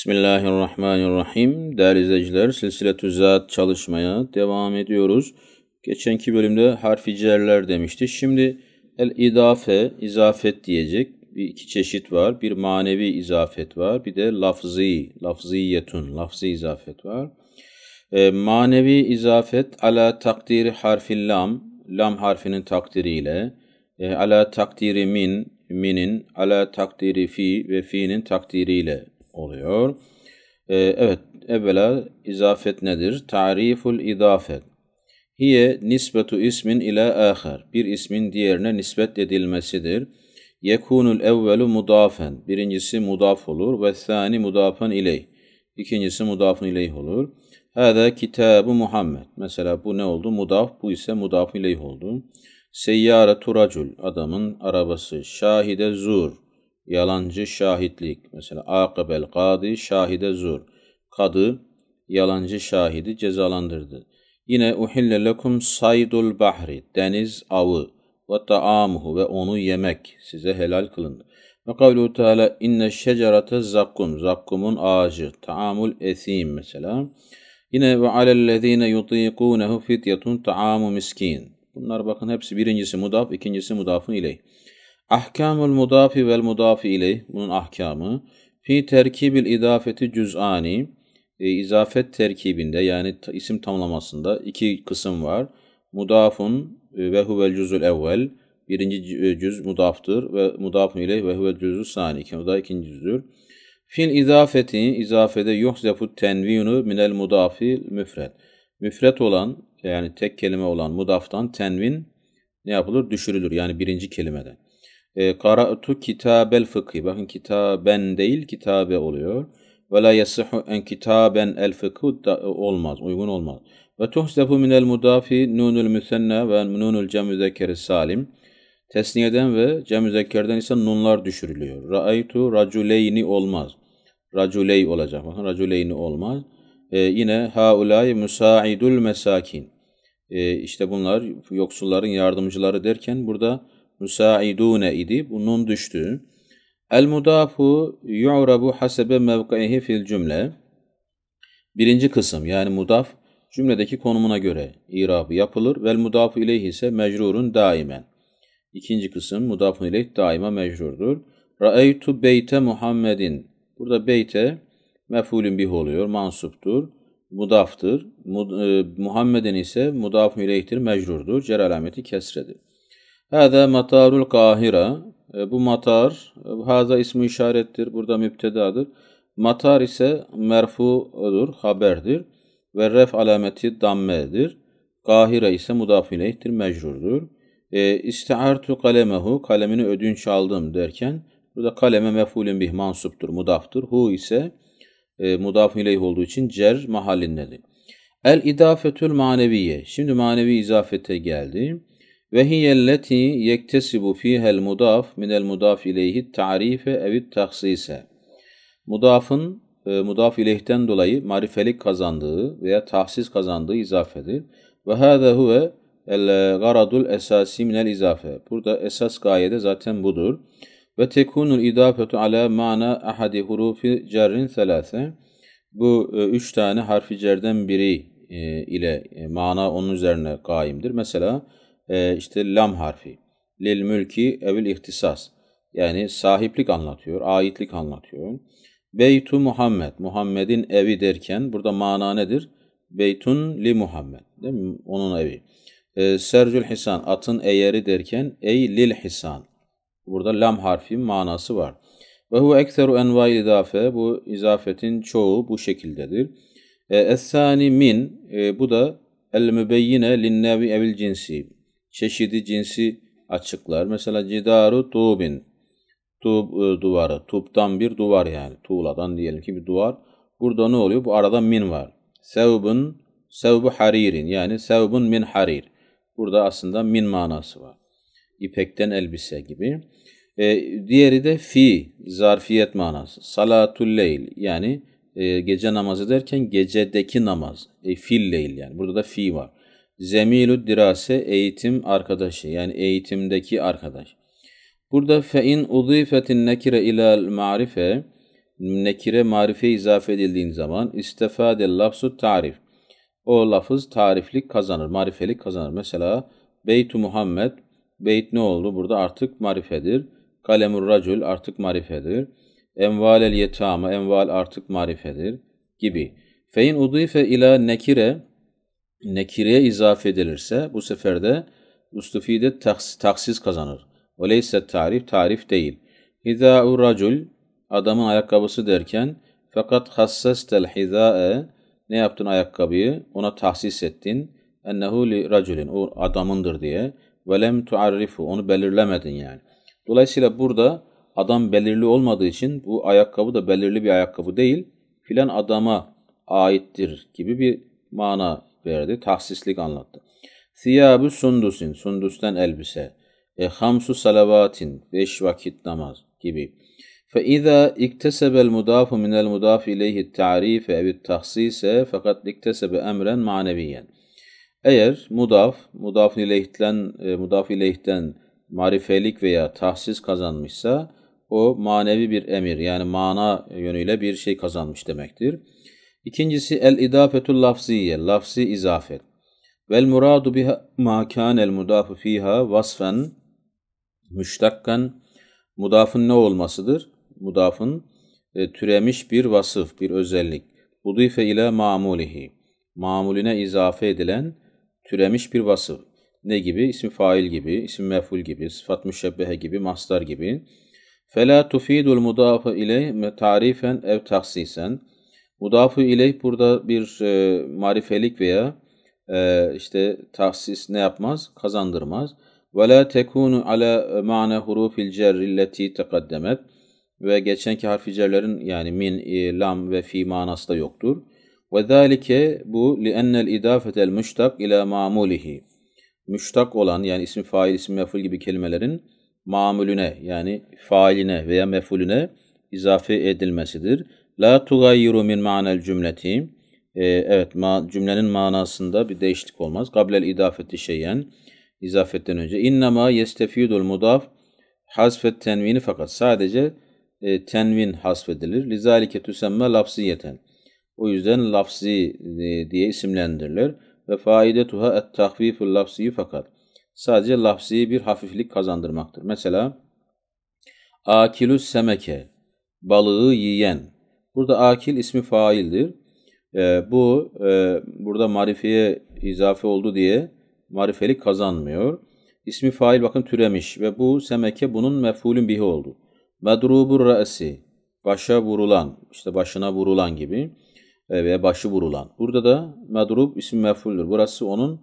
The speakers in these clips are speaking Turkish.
Bismillahirrahmanirrahim. Değerli izleyiciler, silsiletü zat çalışmaya devam ediyoruz. Geçenki bölümde harfi cerler demişti. Şimdi el idafe, izafet diyecek. Bir iki çeşit var. Bir manevi izafet var. Bir de lafzi, lafziyetun, lafzi izafet var. E, manevi izafet ala takdiri harfi lam, lam harfinin takdiriyle. E, ala takdiri min, minin, ala takdiri fi ve fi'nin takdiriyle oluyor. Ee, evet, evvela izafet nedir? Tariful idafet. Hiye nisbetu ismin ile ahar. Bir ismin diğerine nispet edilmesidir. Yekunul evvelu mudafen. Birincisi mudaf olur ve sani mudafan ileyh. İkincisi mudafın ileyh olur. Hada kitabu Muhammed. Mesela bu ne oldu? Mudaf. Bu ise mudaf ileyh oldu. Seyyare turacul. Adamın arabası. Şahide zur yalancı şahitlik. Mesela akıbel kadı şahide zur. Kadı yalancı şahidi cezalandırdı. Yine uhille lekum saydul bahri deniz avı ve taamuhu ve onu yemek size helal kılındı. Ve kavlu teala inne şecerete zakkum zakkumun ağacı taamul esim mesela. Yine ve alellezine yutikunehu fityetun taamu miskin. Bunlar bakın hepsi birincisi mudaf, ikincisi mudafın ileyh. Ahkamul mudafi vel mudafi ileyh, bunun ahkamı. Fi terkibil idafeti cüz'ani, e, izafet terkibinde yani isim tamlamasında iki kısım var. Mudafun e, ve huvel cüz'ül evvel, birinci e, cüz mudaftır ve mudafun ileyh ve huvel cüz'ül sani, o da ikinci cüzdür. Fil izafeti, izafede yuhzefu tenvinu minel mudafi müfret. Müfret olan, yani tek kelime olan mudaftan tenvin ne yapılır? Düşürülür. Yani birinci kelimeden. E, ee, Kara'tu kitabel fıkhi. Bakın kitaben değil kitabe oluyor. Ve la yasihu en kitaben el fıkhu da olmaz. Uygun olmaz. Ve tuhzefu minel mudafi nunul müsenna ve nunul cemüzekkeri salim. Tesniyeden ve cemüzekkerden ise nunlar düşürülüyor. Ra'aytu raculeyni olmaz. Raculey olacak. Bakın raculeyni olmaz. E, yine haulay musaidul mesakin. E, işte bunlar yoksulların yardımcıları derken burada müsaidune idi. Bu nun düştü. El mudafu yu'rabu hasebe mevkaihi fil cümle. Birinci kısım yani mudaf cümledeki konumuna göre irabı yapılır. Vel mudafu ileyhi ise mecrurun daimen. İkinci kısım Mudafu ileyh daima mecrurdur. Ra'eytu beyte Muhammedin. Burada beyte mefulün bih oluyor, mansuptur, mudaftır. Mud, e, Muhammedin ise mudafun ileyhtir, mecrurdur. Cer alameti kesredir. Hâzâ matârul kahira. E, bu matar, e, haza ismi işarettir, burada müptedadır. Matar ise merfudur, haberdir. Ve ref alameti dammedir. Kahire ise mudaf ileyhtir, mecrurdur. E, İstiartu kalemehu, kalemini ödünç aldım derken, burada kaleme mefulün bih mansuptur, mudaftır. Hu ise e, mudaf olduğu için cer mahallindedir. El idafetül maneviye. Şimdi manevi izafete geldim. Ve hiyelleti yektesibu fihel mudaf minel mudaf ileyhi tarife evit taksise. Mudafın e, mudaf ileyhten dolayı marifelik kazandığı veya tahsis kazandığı izafedir. Ve hâze huve el garadul esasi minel izafe. Burada esas gayede zaten budur. Ve tekunul idafetu ala mana ahadi hurufi cerrin selase. Bu e, üç tane harfi cerden biri e, ile e, mana onun üzerine kaimdir. Mesela e, işte lam harfi. Lil mülki evil ihtisas. Yani sahiplik anlatıyor, aitlik anlatıyor. Beytu Muhammed, Muhammed'in evi derken burada mana nedir? Beytun li Muhammed, değil mi? Onun evi. E, Sercül Hisan, atın eğeri derken ey lil Hisan. Burada lam harfi manası var. Ve huve ekseru envai idafe, bu izafetin çoğu bu şekildedir. E, ee, es min, e, bu da el mübeyyine linnevi evil cinsi çeşidi cinsi açıklar. Mesela cidaru tubin tub e, duvarı, tuğptan bir duvar yani. Tuğladan diyelim ki bir duvar. Burada ne oluyor? Bu arada min var. Sevbun, sevbu haririn yani sevbun min harir. Burada aslında min manası var. İpekten elbise gibi. E, diğeri de fi, zarfiyet manası. Salatul leyl yani e, gece namazı derken gecedeki namaz. E, fil leyl yani. Burada da fi var. Zemilü dirase eğitim arkadaşı yani eğitimdeki arkadaş. Burada fe in udifetin nekire ilal marife nekire marife izafe edildiğin zaman istifade lafzu tarif. O lafız tariflik kazanır, marifelik kazanır. Mesela Beytu Muhammed, beyt ne oldu? Burada artık marifedir. Kalemur racül artık marifedir. Enval el yetama, enval artık marifedir gibi. Fein udife ila nekire nekireye izaf edilirse bu sefer de müstufide taks, taksiz kazanır. Oleyse tarif tarif değil. Hidâ'u racul adamın ayakkabısı derken fakat hassastel hidâ'e ne yaptın ayakkabıyı ona tahsis ettin. Ennehu li raculin o adamındır diye ve lem tuarrifu onu belirlemedin yani. Dolayısıyla burada adam belirli olmadığı için bu ayakkabı da belirli bir ayakkabı değil filan adama aittir gibi bir mana verdi. Tahsislik anlattı. Thiyabü sundusin, sundusten elbise. E, hamsu salavatin, beş vakit namaz gibi. فإذا اكتسب المضاف من المضاف إليه التعريف أو التخصيص Fakat اكتسب أمرا معنويا. Eğer mudaf, mudaf ileyhten, e, mudaf ileyhten marifelik veya tahsis kazanmışsa o manevi bir emir yani mana yönüyle bir şey kazanmış demektir. İkincisi el idafetul lafziye, lafzi izafet. Vel muradu biha ma el mudafu fiha vasfen müştakkan mudafın ne olmasıdır? Mudafın e, türemiş bir vasıf, bir özellik. Udife ile mamulihi. Mamulüne izafe edilen türemiş bir vasıf. Ne gibi? İsim fail gibi, isim meful gibi, sıfat müşebbehe gibi, mastar gibi. Fela tufidul mudafı ile tarifen ev taksisen. Mudafu ileyh burada bir e, marifelik veya e, işte tahsis ne yapmaz? Kazandırmaz. Ve la tekunu ala ma'na hurufil cerrilleti tekaddemet ve geçenki harfi cerlerin yani min, e, lam ve fi manası da yoktur. Ve zalike bu li ennel idafetel müştak ila mamulihi. Müştak olan yani isim fail, isim meful gibi kelimelerin mamulüne yani failine veya mefulüne izafe edilmesidir. La tugayyiru min ma'nel cümleti. Ee, evet ma, cümlenin manasında bir değişiklik olmaz. Gablel idafeti şeyen. İzafetten önce. İnnema yestefidul mudaf hasfet tenvini fakat sadece e, tenvin hasfedilir. Lizalike tüsemme lafziyeten. O yüzden lafzi e, diye isimlendirilir. Ve faidetuha et tahviful lafziyi fakat sadece lafzi bir hafiflik kazandırmaktır. Mesela akilü semeke balığı yiyen Burada akil ismi faildir. E, bu e, burada marifeye izafe oldu diye marifelik kazanmıyor. İsmi fail bakın türemiş ve bu semeke bunun mef'ulün bihi oldu. Madrubur re'si başa vurulan işte başına vurulan gibi e, ve başı vurulan. Burada da madrub isim mef'uldür. Burası onun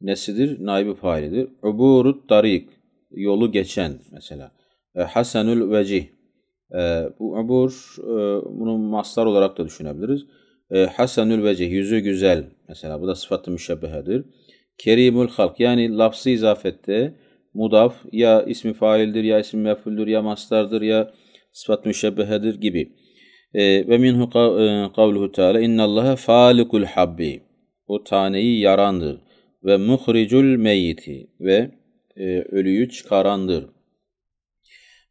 nesidir? Naibi failidir. Uburut tarik yolu geçen mesela. E, Hasanül vecih ee, bu abur e, bunu maslar olarak da düşünebiliriz. E, Hasanül vecih yüzü güzel mesela bu da sıfatı müşebbehedir. Kerimül halk yani lafzı izafette mudaf ya ismi faildir ya ismi mefuldür ya maslardır ya sıfat müşebbehedir gibi. E, ve minhu e, kavluhu teala innallaha falikul habbi. O taneyi yarandır ve muhricul meyiti ve e, ölüyü çıkarandır.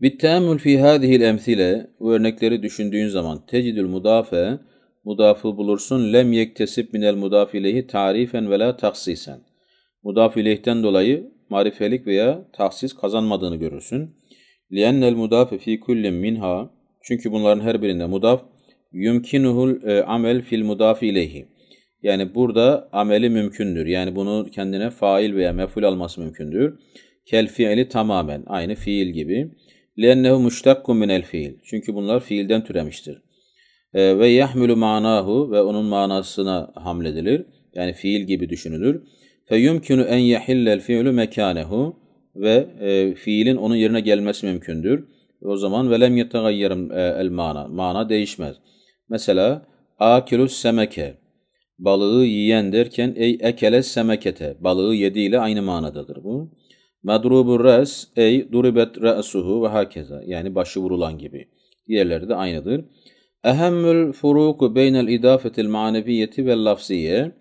Bittamül fi hadihil emsile örnekleri düşündüğün zaman tecidül mudafe mudafı bulursun lem yektesib minel mudaf ileyhi tarifen ve la taksisen. Mudaf dolayı marifelik veya tahsis kazanmadığını görürsün. Liyennel mudafe fi kulli minha çünkü bunların her birinde mudaf yumkinuhul e, amel fil mudafi Yani burada ameli mümkündür. Yani bunu kendine fail veya meful alması mümkündür. Kel fiili tamamen aynı fiil gibi. لِأَنَّهُ مُشْتَقٌ مِنَ الْفِيلِ Çünkü bunlar fiilden türemiştir. Ee, ve yahmilu manahu ve onun manasına hamledilir. Yani fiil gibi düşünülür. فَيُمْكِنُ en يَحِلَّ الْفِيلُ mekanehu ve e, fiilin onun yerine gelmesi mümkündür. O zaman velem yetegayyarım el mana. Mana değişmez. Mesela akilus semeke. Balığı yiyen derken ey ekele semekete. Balığı yediyle aynı manadadır bu. Madrubur res ey duribet re'suhu ve hakeza. Yani başı vurulan gibi. Diğerleri de aynıdır. Ehemmül furuku beynel idafetil maneviyeti ve lafziye.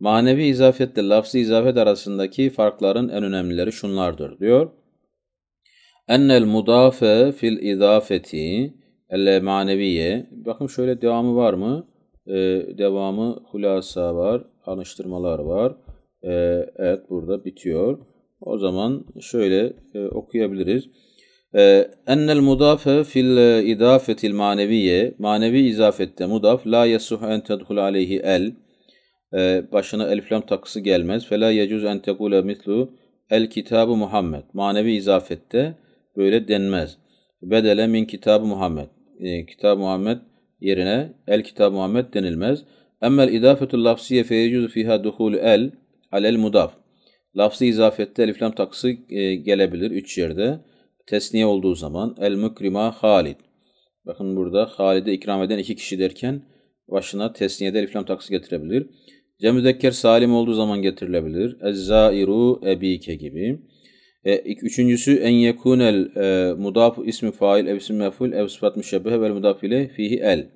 Manevi izafetle lafzi izafet arasındaki farkların en önemlileri şunlardır diyor. Ennel mudafe fil idafeti elle maneviye. Bakın şöyle devamı var mı? Ee, devamı hulasa var, anıştırmalar var. Ee, evet burada bitiyor. O zaman şöyle e, okuyabiliriz. E, Ennel mudafe fil e, idafetil maneviye, manevi izafette mudaf, la yasuh en tedhul aleyhi el, e, başına elflam takısı gelmez. Fela yecuz en tekule mitlu el kitabı Muhammed. Manevi izafette böyle denmez. Bedele min kitabı Muhammed. E, kitab Muhammed yerine el kitab Muhammed denilmez. Emmel idafetul lafsiye fe yecuz fiha duhul el alel mudaf. Lafzı izafette eliflam taksı e, gelebilir üç yerde. Tesniye olduğu zaman el mukrima halid. Bakın burada halide ikram eden iki kişi derken başına tesniyede eliflam taksı getirebilir. Cemüzekker salim olduğu zaman getirilebilir. Ez-zairu ebike gibi. E, üçüncüsü en yekunel e, mudaf ismi fail ev ismi meful ev sıfat müşebbehe vel mudaf ile fihi el.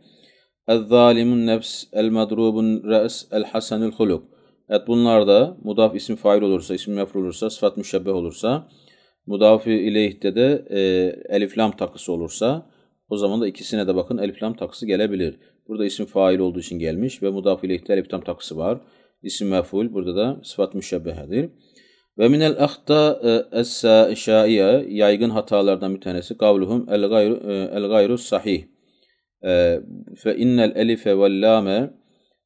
El zalimun nefs el madrubun re's el hasenül huluk. Evet bunlar da mudaf isim fail olursa, isim mefru olursa, sıfat müşebbeh olursa, mudafi ileyhte de e, elif lam takısı olursa o zaman da ikisine de bakın elif lam takısı gelebilir. Burada isim fail olduğu için gelmiş ve mudaf ileyhte elif lam takısı var. İsim meful burada da sıfat müşebbehedir. Ve minel ahta es-şaiye yaygın hatalardan bir tanesi kavluhum el gayru el gayru sahih. E, fe innel elife vel lame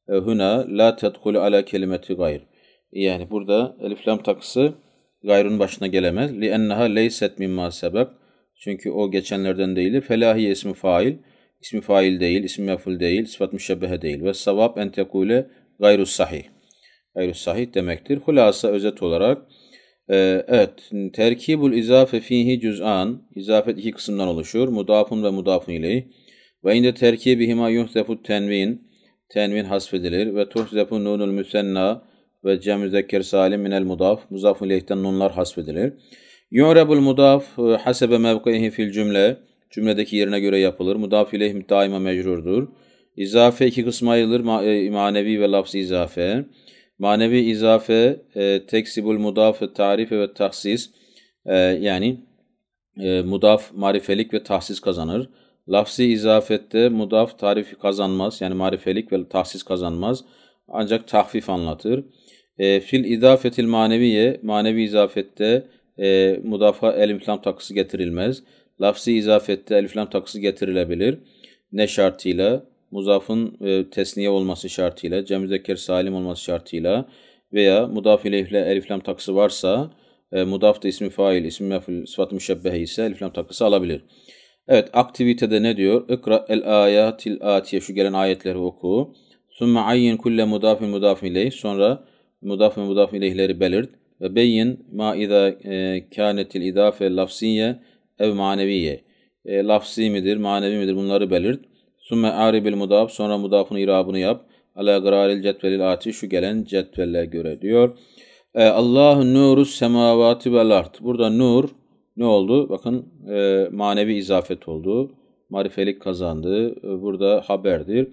e, huna la tedhul ala kelimeti gayr. Yani burada elif lam takısı gayrın başına gelemez. Li enneha leyset mimma sebep. Çünkü o geçenlerden değil. felahi ismi fail. İsmi fail değil, ismi meful değil, sıfat müşebbehe değil. Ve sevap en tekule gayrus sahih. Gayrus sahih demektir. Hulasa özet olarak ee, evet, terkibul izafe fihi cüz'an, izafet iki kısımdan oluşur. Mudafun ve mudafun ileyh. Ve inde terkibihima yuhtefut tenvin, tenvin hasfedilir ve tuhzefu nunul müsenna ve cem müzekker salim minel mudaf muzafun nunlar hasfedilir. Yu'rebul mudaf e, hasebe mevkihi fil cümle cümledeki yerine göre yapılır. Mudaf ileyh daima mecrurdur. İzafe iki kısma ayrılır. E, manevi ve lafz izafe. Manevi izafe e, teksibul mudaf e, tarife ve tahsis e, yani e, mudaf marifelik ve tahsis kazanır. Lafzi izafette mudaf tarifi kazanmaz. Yani marifelik ve tahsis kazanmaz. Ancak tahfif anlatır. E, fil izafetil maneviye, manevi izafette e, mudafa eliflam takısı getirilmez. Lafzi izafette eliflam takısı getirilebilir. Ne şartıyla? Muzafın e, tesniye olması şartıyla, cemüzekker salim olması şartıyla veya mudaf ile eliflam takısı varsa, e, mudaf da ismi fail, ismi meful, sıfat-ı müşebbehe ise eliflam takısı alabilir. Evet aktivitede ne diyor? İkra el ayatil atiye şu gelen ayetleri oku. Sümme ayyin kulle mudafin mudafin ileyh. Sonra mudafin mudafin ileyhleri belirt. Ve beyin ma iza e, kânetil idafe lafziye ev maneviye. E, lafzi midir, manevi midir bunları belirt. Sümme aribil mudaf sonra mudafın irabını yap. Ala gıraril cetvelil ati şu gelen cetvelle göre diyor. E, Allah'ın nuru semavati vel art. Burada nur ne oldu? Bakın e, manevi izafet oldu. Marifelik kazandı. E, burada haberdir.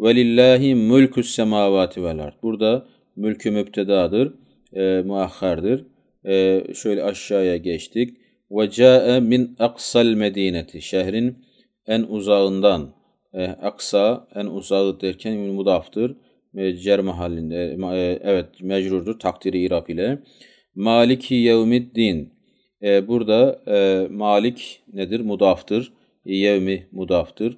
Velillahi mülkü semavati vel ard. Burada mülkü müptedadır. E, muahhardır. E, şöyle aşağıya geçtik. Ve ca'e min aksal medineti. Şehrin en uzağından. E, aksa en uzağı derken mudaftır. E, cer mahallinde. E, evet mecrurdur. Takdiri irab ile. Maliki yevmiddin e, burada e, malik nedir? Mudaftır. Yevmi mudaftır.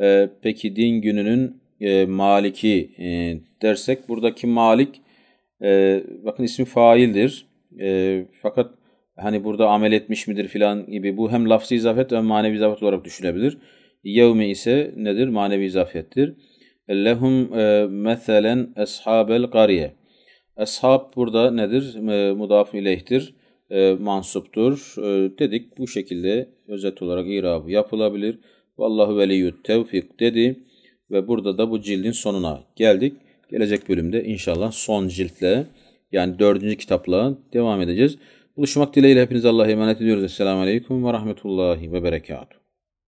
E, peki din gününün e, maliki e, dersek buradaki malik e, bakın ismi faildir. E, fakat hani burada amel etmiş midir filan gibi bu hem lafzı izafet hem manevi izafet olarak düşünebilir. Yevmi ise nedir? Manevi izafettir. Lehum e, meselen ashabel kariye. eshab burada nedir? E, mudaf ileyhtir e, mansuptur. E, dedik bu şekilde özet olarak irabı yapılabilir. Vallahu veliyyut tevfik dedi ve burada da bu cildin sonuna geldik. Gelecek bölümde inşallah son ciltle yani dördüncü kitapla devam edeceğiz. Buluşmak dileğiyle hepinize Allah'a emanet ediyoruz. Esselamu Aleyküm ve Rahmetullahi ve Berekatuhu.